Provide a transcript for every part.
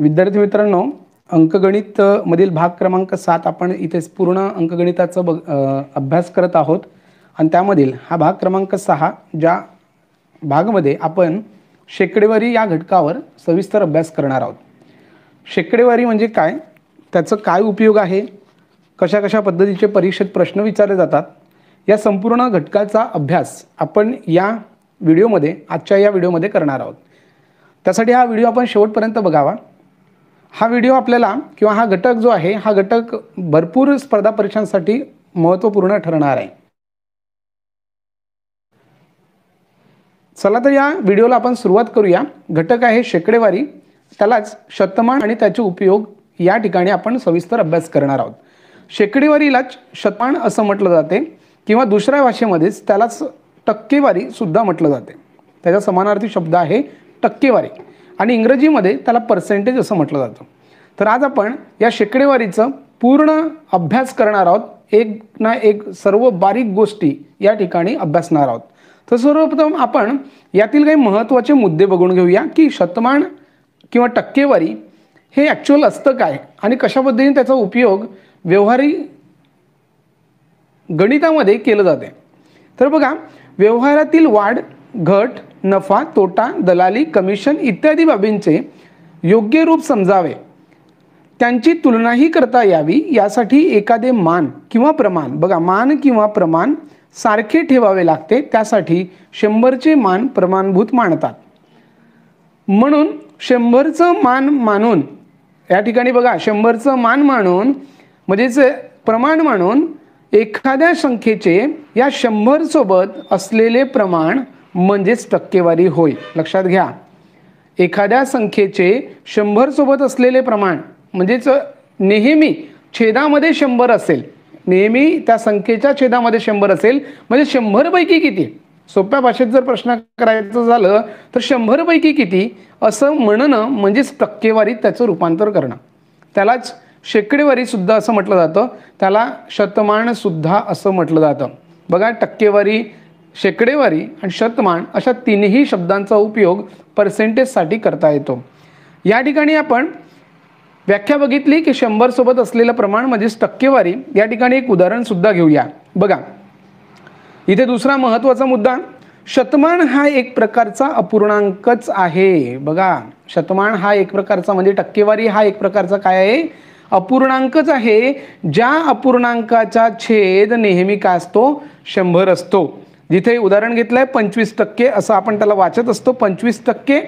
विद्यार्थी मित्रांनो अंकगणित मधील भाग क्रमांक सात आपण इथे पूर्ण अंकगणिताचं बघ अभ्यास करत आहोत आणि त्यामधील हा भाग क्रमांक सहा ज्या भागमध्ये आपण शेकडेवारी या घटकावर सविस्तर अभ्यास करणार आहोत शेकडेवारी म्हणजे काय त्याचं काय उपयोग आहे कशा कशा पद्धतीचे परीक्षेत प्रश्न विचारले जातात या संपूर्ण घटकाचा अभ्यास आपण या व्हिडिओमध्ये आजच्या या व्हिडिओमध्ये करणार आहोत त्यासाठी हा व्हिडिओ आपण शेवटपर्यंत बघावा हा व्हिडिओ आपल्याला किंवा हा घटक जो आहे हा घटक भरपूर स्पर्धा परीक्षांसाठी महत्त्वपूर्ण ठरणार आहे चला तर या व्हिडिओला आपण सुरुवात करूया घटक आहे शेकडेवारी त्यालाच शतमान आणि त्याचे उपयोग या ठिकाणी आपण सविस्तर अभ्यास करणार आहोत शेकडेवारीलाच शतमान असं म्हटलं जाते किंवा दुसऱ्या भाषेमध्येच त्यालाच टक्केवारी सुद्धा म्हटलं जाते त्याचा समानार्थी शब्द आहे टक्केवारी आणि इंग्रजीमध्ये त्याला पर्सेंटेज असं म्हटलं जातं तर आज आपण या शेकडेवारीचं पूर्ण अभ्यास करणार आहोत एक ना एक सर्व बारीक गोष्टी या ठिकाणी अभ्यासणार आहोत तर सर्वप्रथम आपण यातील काही महत्त्वाचे मुद्दे बघून घेऊया की शतमान किंवा टक्केवारी हे ॲक्च्युअल असतं काय आणि कशा पद्धतीने त्याचा उपयोग व्यवहारी गणितामध्ये केलं जाते तर बघा व्यवहारातील वाढ घट नफा तोटा दलाली कमिशन इत्यादी बाबींचे योग्य रूप समजावे त्यांची तुलनाही करता यावी यासाठी एखादे मान किंवा प्रमाण बघा मान किंवा प्रमाण सारखे ठेवावे लागते त्यासाठी शंभरचे मान प्रमाणभूत मानतात म्हणून शंभरचं मान मानून या ठिकाणी बघा शंभरचं मान मानून म्हणजेच प्रमाण मानून एखाद्या संख्येचे या शंभरसोबत असलेले प्रमाण म्हणजेच टक्केवारी होय लक्षात घ्या एखाद्या संख्येचे शंभरसोबत असलेले प्रमाण म्हणजेच नेहमी छेदामध्ये शंभर असेल नेहमी त्या संख्येच्या छेदामध्ये शंभर असेल म्हणजे शंभरपैकी किती सोप्या भाषेत जर प्रश्न करायचं झालं तर शंभरपैकी किती असं म्हणणं म्हणजेच टक्केवारीत त्याचं रूपांतर करणं त्यालाच सुद्धा असं म्हटलं जातं त्याला शतमानसुद्धा असं म्हटलं जातं बघा टक्केवारी शेकडेवारी आणि शतमान अशा तीनही शब्दांचा उपयोग पर्सेंटेजसाठी करता येतो या ठिकाणी आपण व्याख्या बघितली की शंभरसोबत असलेलं प्रमाण म्हणजेच टक्केवारी या ठिकाणी एक उदाहरणसुद्धा घेऊया बघा इथे दुसरा महत्त्वाचा मुद्दा शतमान हा एक प्रकारचा अपूर्णांकच आहे बघा शतमान हा एक प्रकारचा म्हणजे टक्केवारी हा एक प्रकारचा काय आहे अपूर्णांकच आहे ज्या अपूर्णांकाचा छेद नेहमी काय असतो शंभर असतो जिथे उदाहरण घेतलंय पंचवीस टक्के असं आपण त्याला वाचत असतो पंचवीस टक्के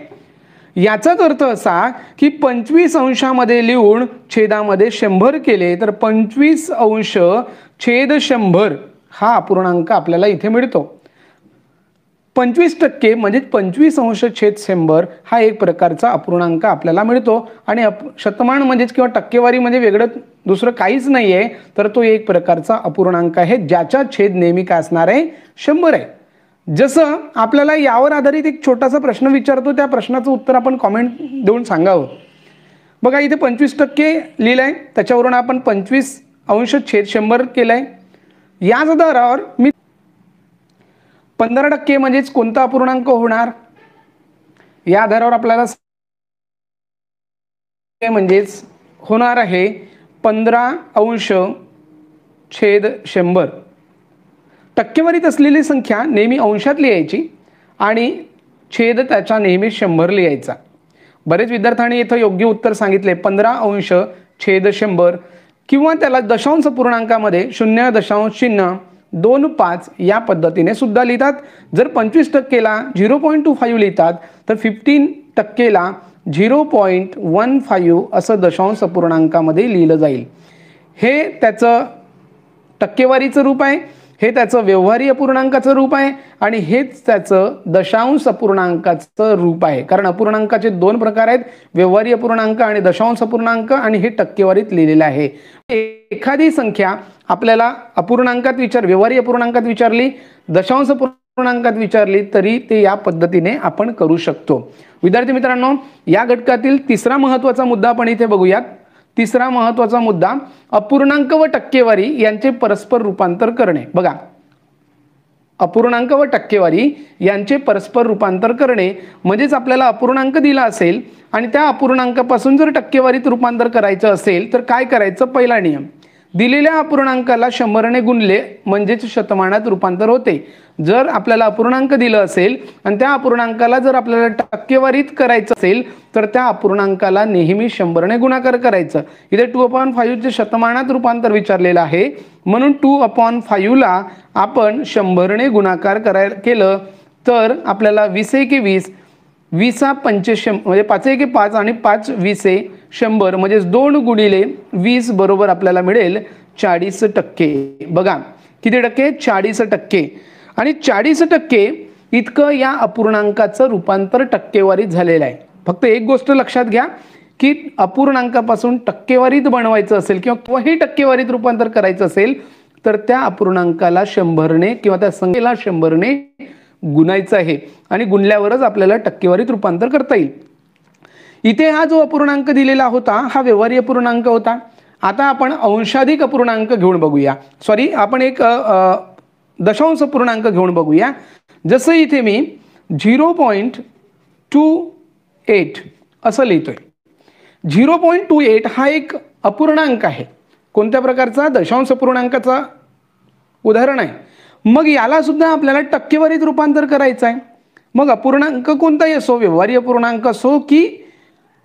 याचाच अर्थ असा की पंचवीस अंशामध्ये लिहून छेदामध्ये शंभर केले तर पंचवीस अंश छेद शंभर हा अपूर्णांक आपल्याला इथे मिळतो पंचवीस टक्के म्हणजे पंचवीस अंश छेद शंभर हा एक प्रकारचा अपूर्णांक आपल्याला मिळतो आणि अप शतमान म्हणजेच किंवा टक्केवारी म्हणजे वेगळं दुसरं काहीच नाही आहे तर तो एक प्रकारचा अपूर्णांक आहे ज्याचा छेद नेहमी काय असणार आहे शंभर आहे जसं आपल्याला यावर आधारित एक छोटासा प्रश्न विचारतो त्या प्रश्नाचं उत्तर आपण कॉमेंट देऊन सांगावं बघा इथे पंचवीस टक्के लिहिलं त्याच्यावरून आपण पंचवीस अंश छेद शंभर केलं आहे याच आधारावर मी पंधरा टक्के म्हणजेच कोणता अपूर्णांक होणार या आधारावर आपल्याला म्हणजेच होणार आहे पंधरा अंश छेद शंभर टक्केवारीत असलेली संख्या नेहमी अंशात लिहायची आणि छेद त्याच्या नेहमी शंभर लिहायचा बरेच विद्यार्थ्यांनी इथं योग्य उत्तर सांगितले पंधरा अंश छेद शंभर किंवा त्याला दशांश पूर्णांकामध्ये शून्य दशांश चिन्ह दोन पाच या पद्धतीने सुद्धा लिहितात जर पंचवीस टक्केला झिरो पॉईंट टू फाईव्ह लिहितात तर फिफ्टीन टक्केला झिरो पॉईंट वन फाईव्ह असं दशांश पूर्णांकामध्ये लिहिलं जाईल हे त्याचं टक्केवारीचं रूप आहे हे त्याचं व्यवहारी अपूर्णांकाचं रूप आहे आणि हेच त्याचं दशांश अपूर्णांकाचं रूप आहे कारण अपूर्णांकाचे दोन प्रकार आहेत व्यवहारी अपूर्णांक आणि दशांश पूर्णांक आणि हे टक्केवारीत लिहिलेलं आहे एखादी संख्या आपल्याला अपूर्णांकात विचार व्यवहारी अपूर्णांकात विचारली दशांश पूर्णांकात विचारली तरी ते या पद्धतीने आपण करू शकतो विद्यार्थी मित्रांनो या घटकातील तिसरा महत्त्वाचा मुद्दा आपण इथे बघूयात तिसरा महत्त्वाचा मुद्दा अपूर्णांक व टक्केवारी यांचे परस्पर रूपांतर करणे बघा अपूर्णांक व टक्केवारी यांचे परस्पर रूपांतर करणे म्हणजेच आपल्याला अपूर्णांक दिला असेल आणि त्या अपूर्णांकापासून जर टक्केवारीत रूपांतर करायचं असेल तर काय करायचं पहिला नियम दिलेल्या अपूर्णांकाला शंभरने गुणले म्हणजेच शतमानात रूपांतर होते जर आपल्याला अपूर्णांक दिलं असेल आणि त्या अपूर्णांकाला जर आपल्याला टक्केवारीत करायचं असेल तर त्या अपूर्णांकाला नेहमी शंभरने गुणाकार करायचं इथे टू अपॉन फाईव्हचे शतमानात रूपांतर विचारलेलं आहे म्हणून टू अपॉन ला आपण शंभरने गुणाकार कराय केलं तर आपल्याला वीस एके वीस वीसा पंचे म्हणजे पाच एके पाच आणि पाच वीसे शंभर म्हणजेच दोन गुणिले वीस बरोबर आपल्याला मिळेल चाळीस टक्के बघा किती टक्के चाळीस टक्के आणि चाळीस टक्के इतकं या अपूर्णांकाचं रूपांतर टक्केवारीत झालेलं आहे फक्त एक गोष्ट लक्षात घ्या की अपूर्णांकापासून टक्केवारीत बनवायचं असेल किंवा किंवाही टक्केवारीत रूपांतर करायचं असेल तर त्या अपूर्णांकाला शंभरने किंवा त्या संख्येला शंभरने गुणायचं आहे आणि गुणल्यावरच आपल्याला टक्केवारीत रूपांतर करता येईल इथे हा जो अपूर्णांक दिलेला होता हा व्यवहार्य पूर्णांक होता आता आपण अंशाधिक अपूर्णांक घेऊन बघूया सॉरी आपण एक दशांश पूर्णांक घेऊन बघूया जसं इथे मी झिरो पॉईंट टू एट असं लिहितोय झिरो पॉईंट टू एट हा एक अपूर्णांक आहे कोणत्या प्रकारचा दशांश पूर्णांकाचा उदाहरण आहे मग याला सुद्धा आपल्याला टक्केवारीत रूपांतर करायचं आहे मग अपूर्णांक कोणताही असो व्यवहार्य पूर्णांक असो की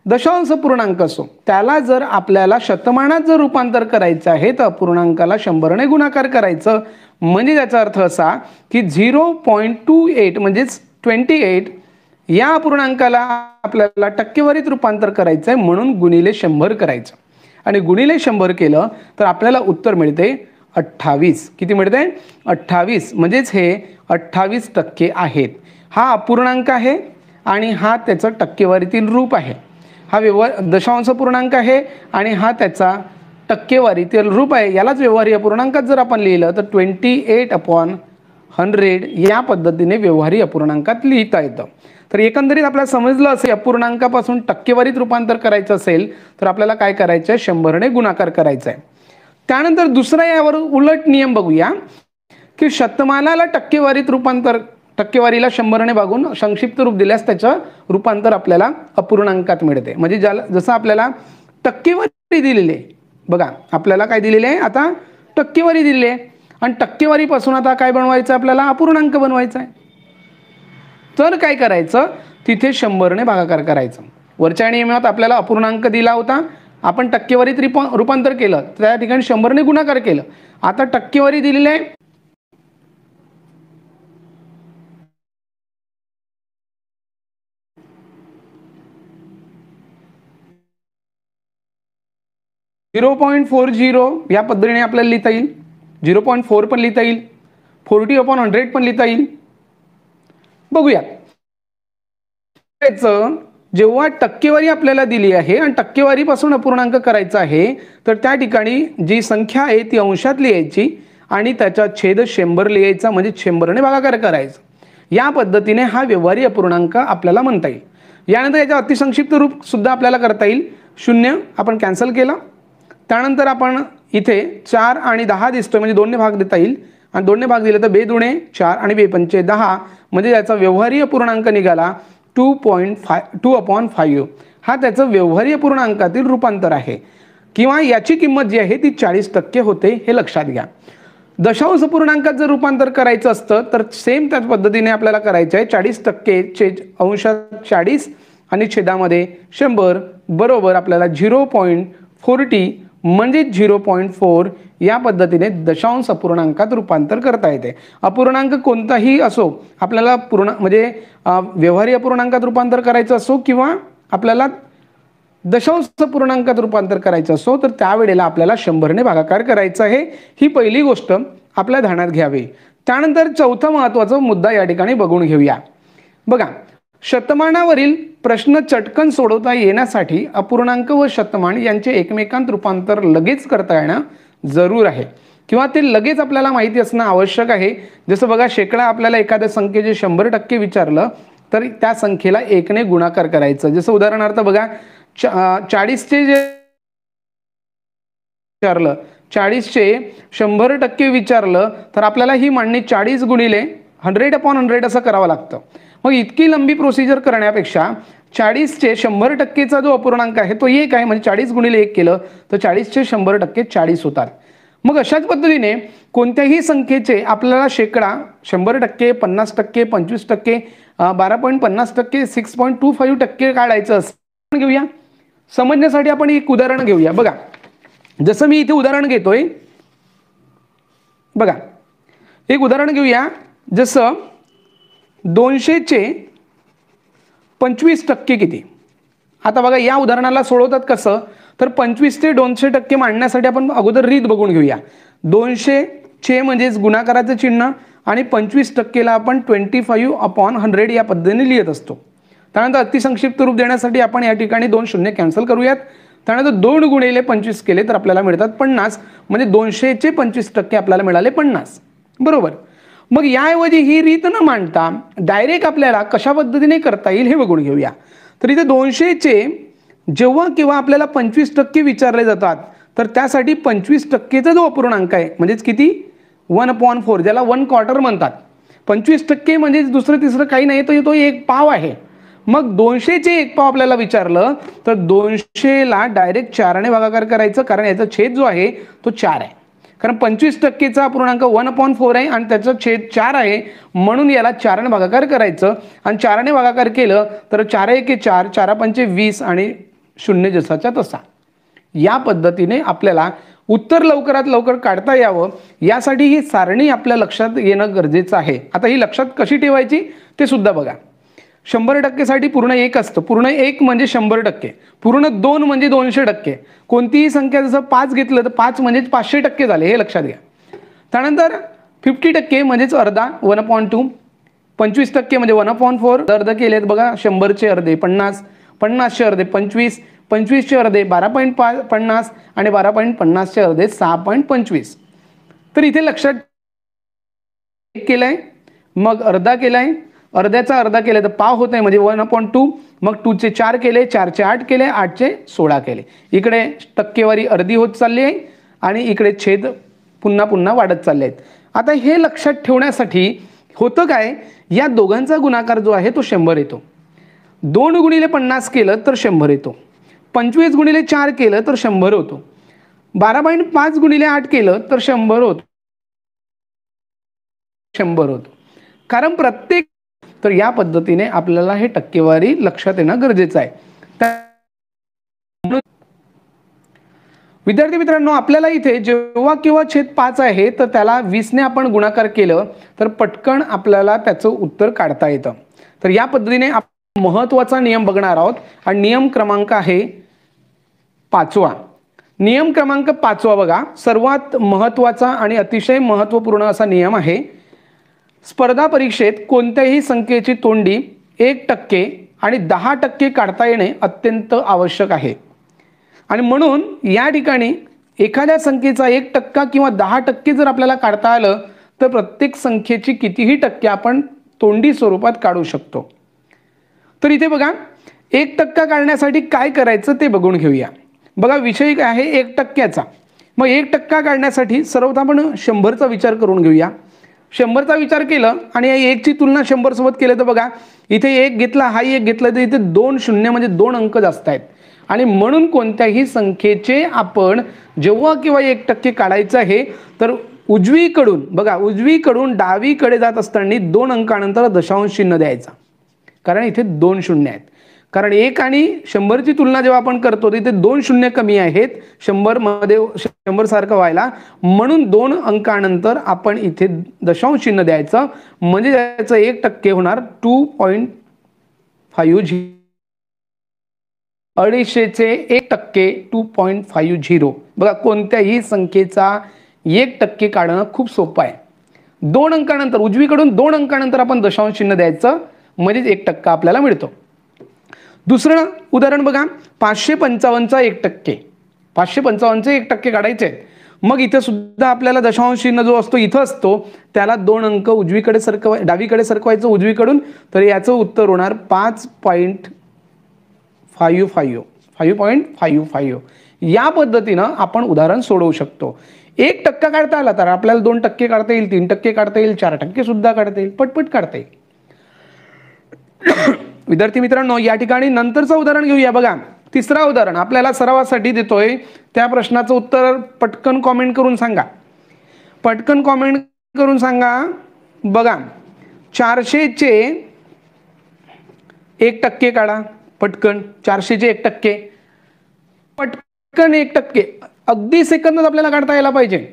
दशांश पूर्णांक असो त्याला जर आपल्याला शतमानात जर रूपांतर करायचं आहे तर अपूर्णांकाला शंभरने गुणाकार करायचं म्हणजे त्याचा अर्थ असा की झिरो पॉईंट टू एट म्हणजेच ट्वेंटी एट या अपूर्णांकाला आपल्याला टक्केवारीत रूपांतर करायचं आहे म्हणून गुणिले शंभर करायचं आणि गुणिले शंभर केलं तर आपल्याला उत्तर मिळते अठ्ठावीस किती मिळते अठ्ठावीस म्हणजेच हे अठ्ठावीस टक्के आहेत हा अपूर्णांक आहे आणि हा त्याचं टक्केवारीतील रूप आहे हा व्यवहार दशांश पूर्णांक आहे आणि हा त्याचा टक्केवारीतील रूप आहे यालाच व्यवहारी अपूर्णांकात जर आपण लिहिलं तर ट्वेंटी एट अपॉन हंड्रेड या पद्धतीने व्यवहारी अपूर्णांकात लिहिता येतं तर एकंदरीत आपल्याला समजलं असेल अपूर्णांकापासून टक्केवारीत रूपांतर करायचं असेल तर आपल्याला काय करायचं आहे शंभरने गुणाकार करायचा आहे त्यानंतर दुसरा यावर उलट नियम बघूया की शतमानाला टक्केवारीत रूपांतर टक्केवारीला शंभरने भागून संक्षिप्त रूप दिल्यास त्याचं रूपांतर आपल्याला अपूर्णांकात मिळते म्हणजे ज्याला जसं आपल्याला टक्केवारी दिलेली बघा आपल्याला काय दिलेले आहे आता टक्केवारी दिलेली आहे आणि टक्केवारीपासून आता काय बनवायचं आपल्याला अपूर्णांक बनवायचा आहे तर काय करायचं तिथे शंभरने भागाकार करायचं वरच्या नियमात आपल्याला अपूर्णांक दिला होता आपण टक्केवारीत रिप रूपांतर केलं त्या ठिकाणी शंभरने गुणाकार केलं आता टक्केवारी दिलेली आहे झिरो पॉईंट फोर झिरो या पद्धतीने आपल्याला लिहिता येईल झिरो पॉईंट फोर पण लिहिता येईल फोर्टी अपॉन हंड्रेड पण लिहिता येईल बघूया जेव्हा टक्केवारी आपल्याला दिली आहे आणि टक्केवारीपासून अपूर्णांक करायचा आहे तर त्या ठिकाणी जी संख्या आहे ती अंशात लिहायची आणि त्याचा छेद शंभर लिहायचा म्हणजे शंभरने भागाकार करायचा या पद्धतीने हा व्यवहारी अपूर्णांक आपल्याला म्हणता येईल यानंतर याचा अतिसंक्षिप्त रूप सुद्धा आपल्याला करता येईल शून्य आपण कॅन्सल केला त्यानंतर आपण इथे चार आणि दहा दिसतो म्हणजे दोन्ही भाग देता येईल आणि दोन्ही भाग दिले तर दुणे चार आणि पंचे दहा म्हणजे त्याचा व्यवहारीय पूर्णांक निघाला two point five two upon five हा त्याचं व्यवहारीय पूर्णांकातील रूपांतर आहे किंवा याची किंमत जी आहे ती चाळीस टक्के होते हे लक्षात घ्या दशांश पूर्णांकात जर रूपांतर करायचं असतं तर सेम त्याच पद्धतीने आपल्याला करायचं आहे चाळीस टक्के चे अंशात चाळीस आणि छेदामध्ये शंभर बरोबर आपल्याला झिरो पॉईंट फोर्टी म्हणजे झिरो पॉईंट फोर या पद्धतीने दशांश अपूर्णांकात रूपांतर करता येते अपूर्णांक कोणताही असो आपल्याला पूर्ण म्हणजे व्यवहारी अपूर्णांकात रूपांतर करायचं असो किंवा आपल्याला दशांश पूर्णांकात रूपांतर करायचं असो तर त्यावेळेला आपल्याला शंभरने भागाकार करायचा आहे ही पहिली गोष्ट आपल्या ध्यानात घ्यावी त्यानंतर चौथा महत्वाचा मुद्दा या ठिकाणी बघून घेऊया बघा शतमानावरील प्रश्न चटकन सोडवता येण्यासाठी अपूर्णांक व शतमान यांचे एकमेकांत रूपांतर लगेच करता येणं जरूर आहे किंवा ते लगेच आपल्याला माहिती असणं आवश्यक आहे जसं बघा शेकडा आपल्याला एखाद्या संख्येचे शंभर टक्के विचारलं तर त्या संख्येला एकने गुणाकार करायचं जसं उदाहरणार्थ बघा चाळीसचे जे विचारलं चाळीसचे शंभर टक्के विचारलं तर आपल्याला ही मांडणी चाळीस गुणिले हंड्रेड अपॉन हंड्रेड असं करावं लागतं मग इतकी लंबी प्रोसिजर करण्यापेक्षा चाळीसचे शंभर टक्केचा जो अपूर्णांक आहे तो एक आहे म्हणजे चाळीस गुणिले एक केलं तर चाळीसचे शंभर टक्के चाळीस होतात मग अशाच पद्धतीने कोणत्याही संख्येचे आपल्याला शेकडा शंभर टक्के पन्नास टक्के पंचवीस टक्के बारा पॉईंट पन्नास टक्के सिक्स पॉईंट टू फाईव्ह टक्के काढायचं असं घेऊया समजण्यासाठी आपण एक उदाहरण घेऊया बघा जसं मी इथे उदाहरण घेतोय बघा एक उदाहरण घेऊया जसं दोनशेचे पंचवीस टक्के किती आता बघा या उदाहरणाला सोडवतात कसं तर पंचवीस ते दोनशे टक्के मांडण्यासाठी आपण अगोदर रीत बघून घेऊया दोनशे चे म्हणजेच गुणाकाराचं चिन्ह आणि पंचवीस टक्केला आपण ट्वेंटी फाईव्ह अपॉन हंड्रेड या पद्धतीने लिहित असतो त्यानंतर अतिसंक्षिप्त रूप देण्यासाठी आपण या ठिकाणी दोन शून्य कॅन्सल करूयात त्यानंतर दोन गुणेले पंचवीस केले तर आपल्याला मिळतात पन्नास म्हणजे दोनशेचे पंचवीस टक्के आपल्याला मिळाले पन्नास बरोबर मग याऐवजी ही रीत न मांडता डायरेक्ट आपल्याला कशा पद्धतीने करता येईल हे बघून घेऊया तर इथे दोनशेचे जेव्हा किंवा आपल्याला पंचवीस टक्के विचारले जातात तर त्यासाठी पंचवीस टक्केचा जो अपूर्णांक आहे म्हणजेच किती वन पॉईंट फोर ज्याला वन क्वार्टर म्हणतात पंचवीस टक्के म्हणजे दुसरं तिसरं काही नाही तर तो एक पाव आहे मग दोनशेचे एक पाव आपल्याला विचारलं तर दोनशेला डायरेक्ट चाराने भागाकार करायचं कारण याचा छेद जो आहे तो चार आहे कारण पंचवीस टक्केचा पूर्णांक वन पॉईंट फोर आहे आणि त्याचं छेद चार आहे म्हणून याला चाराने भागाकार करायचं आणि चाराने भागाकार केलं तर चार एके चार चारा पंचे वीस आणि शून्य जसाच्या तसा या पद्धतीने आपल्याला उत्तर लवकरात लवकर काढता यावं यासाठी ही सारणी आपल्या लक्षात येणं गरजेचं आहे आता ही लक्षात कशी ठेवायची ते सुद्धा बघा शंभर टक्केसाठी पूर्ण एक असतं पूर्ण एक म्हणजे शंभर टक्के पूर्ण दोन म्हणजे दोनशे टक्के कोणतीही संख्या जसं पाच घेतलं तर पाच म्हणजे पाचशे टक्के झाले हे लक्षात घ्या त्यानंतर फिफ्टी टक्के म्हणजेच अर्धा वन पॉईंट टू पंचवीस टक्के म्हणजे वन पॉईंट फोर अर्ध केले आहेत बघा शंभरचे अर्धे पन्नास पन्नासचे अर्धे पंचवीस पंचवीसचे अर्धे बारा पॉईंट पा पन्नास आणि बारा पॉईंट पन्नासचे अर्धे सहा पॉईंट पंचवीस तर इथे लक्षात एक केलं मग अर्धा केला आहे अर्ध्याचा अर्धा केले तर पाव होत नाही म्हणजे वन पॉईंट टू मग टूचे चार केले चारचे आठ केले आठचे सोळा केले इकडे टक्केवारी अर्धी होत चालली आहे आणि इकडे छेद पुन्हा पुन्हा वाढत चालले आहेत आता हे लक्षात ठेवण्यासाठी होतं काय या दोघांचा गुणाकार जो आहे तो शंभर येतो दोन गुणिले पन्नास केलं तर शंभर येतो पंचवीस गुणिले चार केलं तर शंभर होतो बारा पॉईंट पाच गुणिले आठ केलं तर शंभर होतो शंभर होतो कारण प्रत्येक तर या पद्धतीने आपल्याला हे टक्केवारी लक्षात येणं गरजेचं आहे विद्यार्थी मित्रांनो आपल्याला इथे जेव्हा किंवा छेद पाच आहे तर त्याला वीसने आपण गुणाकार केलं तर पटकन आपल्याला त्याचं उत्तर काढता येतं तर या पद्धतीने आपण महत्वाचा नियम बघणार आहोत आणि नियम क्रमांक आहे पाचवा नियम क्रमांक पाचवा बघा सर्वात महत्वाचा आणि अतिशय महत्वपूर्ण असा नियम आहे स्पर्धा परीक्षेत कोणत्याही संख्येची तोंडी एक टक्के आणि दहा टक्के काढता येणे अत्यंत आवश्यक आहे आणि म्हणून या ठिकाणी एखाद्या संख्येचा एक टक्का किंवा दहा टक्के जर आपल्याला काढता आलं तर प्रत्येक संख्येची कितीही टक्के आपण तोंडी स्वरूपात काढू शकतो तर इथे बघा एक टक्का काढण्यासाठी काय करायचं ते बघून घेऊया बघा विषय काय आहे एक टक्क्याचा मग एक टक्का काढण्यासाठी सर्वथा आपण शंभरचा विचार करून घेऊया शंभरचा विचार केला आणि या एकची तुलना शंभरसोबत केलं तर बघा इथे एक घेतला हा एक घेतला तर इथे दोन शून्य म्हणजे दोन अंक जास्त आहेत आणि म्हणून कोणत्याही संख्येचे आपण जेव्हा किंवा एक टक्के काढायचं आहे तर उजवीकडून बघा उजवीकडून डावीकडे जात असताना दोन अंकानंतर दशांश चिन्ह द्यायचा कारण इथे दोन शून्य आहेत कारण एक आणि शंभरची तुलना जेव्हा आपण करतो तिथे दोन शून्य कमी आहेत शंभर मध्ये शंभर सारखं व्हायला म्हणून दोन अंकानंतर आपण इथे दशांश चिन्ह द्यायचं म्हणजे त्याचं एक टक्के होणार टू पॉईंट फाईव्ह झिरो अडीचशेचे एक टक्के टू पॉईंट फाईव्ह झिरो बघा कोणत्याही संख्येचा एक टक्के काढणं खूप सोपं आहे दोन अंकानंतर उजवीकडून दोन अंकानंतर आपण दशांश चिन्ह द्यायचं म्हणजेच एक टक्का आपल्याला मिळतो दुसरं उदाहरण बघा पाचशे पंचावन्नचा एक टक्के पाचशे पंचावन्नचे एक टक्के काढायचे आहेत मग इथं सुद्धा आपल्याला दशांश चिन्ह जो असतो इथं असतो त्याला दोन अंक उजवीकडे सरकवाय डावीकडे सरकवायचं उजवीकडून तर याचं उत्तर होणार पाच point five five five point five five या पद्धतीनं आपण उदाहरण सोडवू शकतो एक टक्का काढता आला तर आपल्याला दोन टक्के काढता येईल तीन टक्के काढता येईल चार टक्के सुद्धा काढता येईल पटपट काढता येईल विद्यार्थी मित्रांनो या ठिकाणी नंतरचं उदाहरण घेऊया बघा तिसरा उदाहरण आपल्याला सरावासाठी देतोय त्या प्रश्नाचं उत्तर पटकन कॉमेंट करून सांगा पटकन कॉमेंट करून सांगा बघा चारशेचे एक टक्के काढा पटकन चारशेचे एक टक्के पटकन एक टक्के अगदी सेकंदच आपल्याला काढता यायला पाहिजे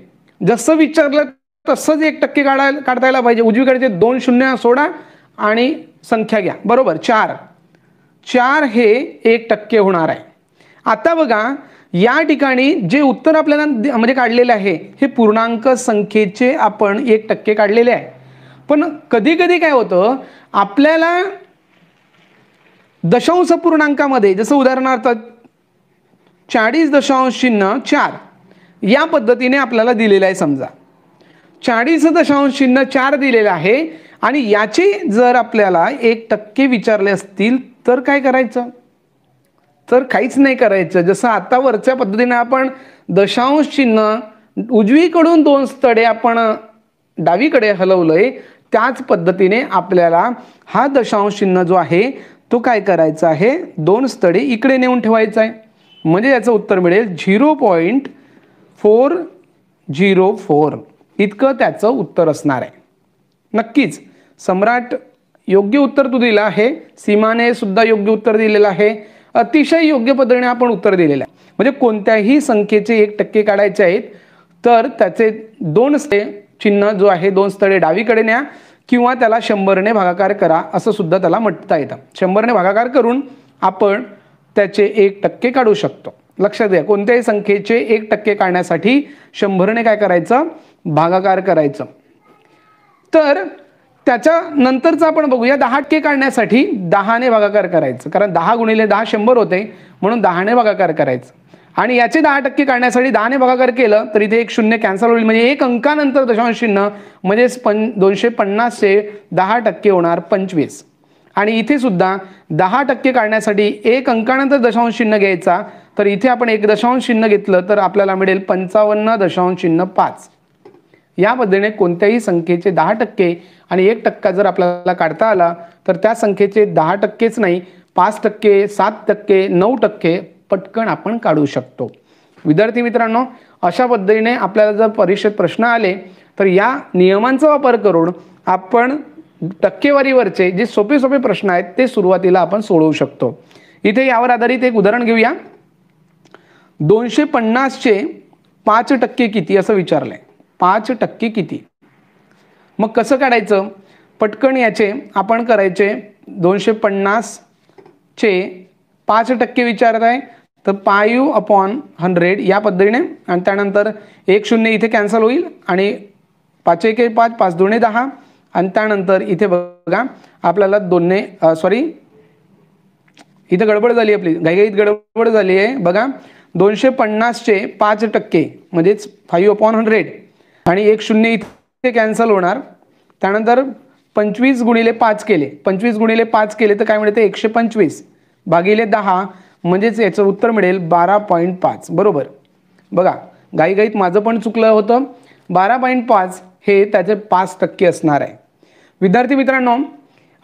जसं विचारलं तसंच एक टक्के काढायला काढता यायला पाहिजे उजवीकडे दोन शून्य सोडा आणि संख्या घ्या बरोबर चार चार हे एक टक्के होणार आहे आता बघा या ठिकाणी जे उत्तर आपल्याला म्हणजे काढलेलं आहे हे पूर्णांक संख्येचे आपण एक टक्के काढलेले आहे पण कधी कधी काय होतं आपल्याला दशांश पूर्णांकामध्ये जसं उदाहरणार्थ चाळीस दशांश चिन्ह चार या पद्धतीने आपल्याला दिलेलं आहे समजा चाळीस दशांश चिन्ह चार दिलेलं आहे आणि याचे जर आपल्याला एक टक्के विचारले असतील तर काय करायचं तर काहीच नाही करायचं जसं आता वरच्या पद्धतीने आपण दशांश चिन्ह उजवीकडून दोन स्थळे आपण डावीकडे हलवलंय त्याच पद्धतीने आपल्याला हा दशांश चिन्ह जो आहे तो काय करायचा आहे दोन स्थळे इकडे नेऊन ठेवायचा आहे म्हणजे याचं उत्तर मिळेल zero point four zero four इतकं त्याचं उत्तर असणार आहे नक्कीच सम्राट योग्य उत्तर तू दिलं आहे सीमाने सुद्धा योग्य उत्तर दिलेलं आहे अतिशय योग्य पद्धतीने आपण उत्तर दिलेलं आहे म्हणजे कोणत्याही संख्येचे एक टक्के काढायचे आहेत तर त्याचे दोन स्टे चिन्ह जो आहे दोन स्थळे डावीकडे न्या किंवा त्याला शंभरने भागाकार करा असं सुद्धा त्याला म्हटता येतं शंभरने भागाकार करून आपण त्याचे एक टक्के काढू शकतो लक्षात घ्या कोणत्याही संख्येचे एक टक्के काढण्यासाठी शंभरने काय करायचं भागाकार करायचं तर त्याच्या त्याच्यानंतरचं आपण बघूया दहा टक्के काढण्यासाठी दहाने भागाकार करायचं कारण दहा गुणिले दहा शंभर होते म्हणून दहाने भागाकार करायचं आणि याचे दहा टक्के काढण्यासाठी दहाने भागाकार केलं तर इथे एक शून्य कॅन्सल होईल म्हणजे एक अंकानंतर दशांश चिन्ह म्हणजेच पं दोनशे पन्नासशे दहा टक्के होणार पंचवीस आणि इथे सुद्धा दहा टक्के काढण्यासाठी एक अंकानंतर दशांश चिन्ह घ्यायचा तर इथे आपण एक दशांश चिन्ह घेतलं तर आपल्याला मिळेल पंचावन्न दशांश चिन्ह पाच या पद्धतीने कोणत्याही संख्येचे दहा टक्के आणि एक टक्का जर आपल्याला काढता आला तर त्या संख्येचे दहा टक्केच नाही पाच टक्के सात टक्के नऊ टक्के पटकन आपण काढू शकतो विद्यार्थी मित्रांनो अशा पद्धतीने आपल्याला जर परीक्षेत प्रश्न आले तर या नियमांचा वापर करून आपण टक्केवारीवरचे जे सोपे सोपे प्रश्न आहेत ते सुरुवातीला आपण सोडवू शकतो इथे यावर आधारित एक उदाहरण घेऊया दोनशे पन्नासचे पाच टक्के किती असं विचारलंय पाच टक्के किती मग कसं काढायचं पटकन याचे आपण करायचे दोनशे पन्नासचे पाच टक्के विचारत आहे तर पायू अपॉन हंड्रेड या पद्धतीने आणि त्यानंतर एक शून्य इथे कॅन्सल होईल आणि पाच एक पाच पाच दोन्ही दहा आणि त्यानंतर इथे बघा आपल्याला दोन्ही सॉरी इथे गडबड झाली आपली घाईघाईत गडबड झाली आहे बघा दोनशे पन्नासचे पाच टक्के म्हणजेच फाईव्ह अपॉन हंड्रेड आणि एक शून्य इथे कॅन्सल होणार त्यानंतर पंचवीस गुणिले पाच केले पंचवीस गुणिले पाच केले तर काय मिळते एकशे पंचवीस भागिले दहा म्हणजेच याचं उत्तर मिळेल बारा पॉईंट पाच बरोबर बघा गाईत माझं पण चुकलं होतं बारा पॉईंट पाच हे त्याचे पाच टक्के असणार आहे विद्यार्थी मित्रांनो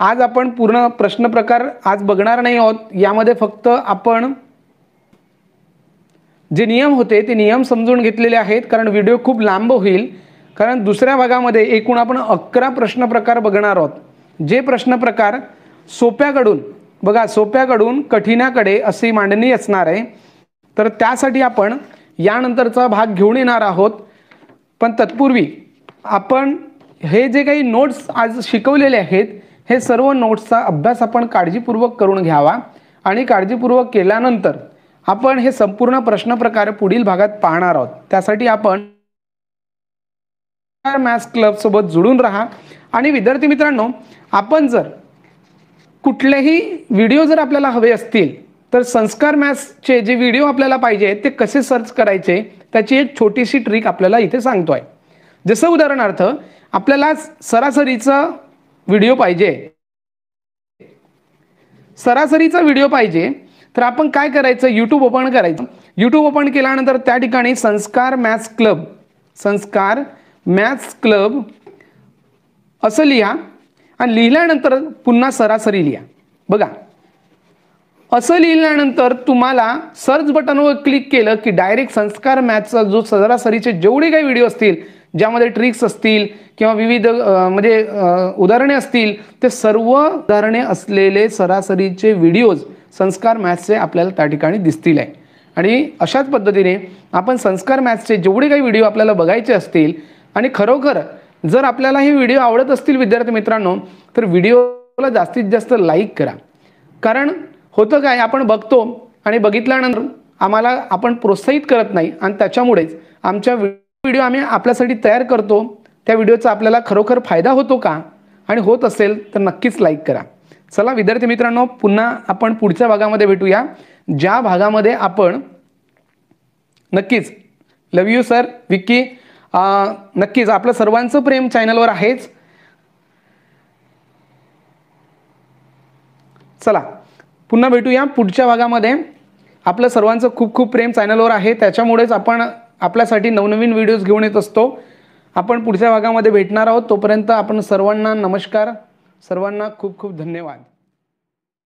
आज आपण पूर्ण प्रश्न प्रकार आज बघणार नाही आहोत यामध्ये फक्त आपण जे नियम होते ते नियम समजून घेतलेले आहेत कारण व्हिडिओ खूप लांब होईल कारण दुसऱ्या भागामध्ये एकूण आपण अकरा प्रश्न प्रकार बघणार आहोत जे प्रश्न प्रकार सोप्याकडून बघा सोप्याकडून कठीणाकडे अशी मांडणी असणार आहे तर त्यासाठी आपण यानंतरचा भाग घेऊन येणार आहोत पण तत्पूर्वी आपण हे जे काही नोट्स आज शिकवलेले आहेत हे सर्व नोट्सचा अभ्यास आपण काळजीपूर्वक करून घ्यावा आणि काळजीपूर्वक केल्यानंतर आपण हे संपूर्ण प्रश्न प्रकार पुढील भागात पाहणार आहोत त्यासाठी आपण मॅथ्स सोबत जुळून राहा आणि विद्यार्थी मित्रांनो आपण जर कुठलेही व्हिडिओ जर आपल्याला हवे असतील तर संस्कार मॅथ्सचे जे व्हिडिओ आपल्याला पाहिजे ते कसे सर्च करायचे त्याची एक छोटीशी ट्रिक आपल्याला इथे सांगतोय जसं उदाहरणार्थ आपल्याला सरासरीचा व्हिडिओ पाहिजे सरासरीचा व्हिडिओ पाहिजे तर आपण काय करायचं युट्यूब ओपन करायचं युट्यूब ओपन केल्यानंतर त्या ठिकाणी Sanskar maths club Sanskar maths club असं लिहा आणि लिहिल्यानंतर पुन्हा सरासरी लिहा बघा असं लिहिल्यानंतर तुम्हाला सर्च बटनवर क्लिक केलं की डायरेक्ट संस्कार मॅथचा जो सरासरीचे जेवढे काही व्हिडिओ असतील ज्यामध्ये ट्रिक्स असतील किंवा विविध म्हणजे उदाहरणे असतील ते सर्व उदाहरणे असलेले सरासरीचे व्हिडिओज संस्कार मॅथ्सचे आपल्याला त्या ठिकाणी दिसतील आहे आणि अशाच पद्धतीने आपण संस्कार मॅथ्सचे जेवढे काही व्हिडिओ आपल्याला बघायचे असतील आणि खरोखर जर आपल्याला हे व्हिडिओ आवडत असतील विद्यार्थी मित्रांनो तर व्हिडिओला जास्तीत जास्त लाईक करा कारण होतं काय आपण बघतो आणि बघितल्यानंतर आम्हाला आपण प्रोत्साहित करत नाही आणि त्याच्यामुळेच आमच्या व्हिडिओ आम्ही आपल्यासाठी तयार करतो त्या व्हिडिओचा आपल्याला खरोखर फायदा होतो का आणि होत असेल तर नक्कीच लाईक करा चला विद्यार्थी मित्रांनो पुन्हा आपण पुढच्या भागामध्ये भेटूया ज्या भागामध्ये आपण नक्कीच लव यू सर विक्की नक्कीच आपलं सर्वांचं प्रेम चॅनलवर आहेच चला पुन्हा भेटूया पुढच्या भागामध्ये आपलं सर्वांचं खूप खूप प्रेम चॅनलवर आहे त्याच्यामुळेच आपण आपल्यासाठी नवनवीन व्हिडिओज घेऊन येत असतो आपण पुढच्या भागामध्ये भेटणार आहोत तोपर्यंत आपण सर्वांना नमस्कार सर्वांना खूप खूप धन्यवाद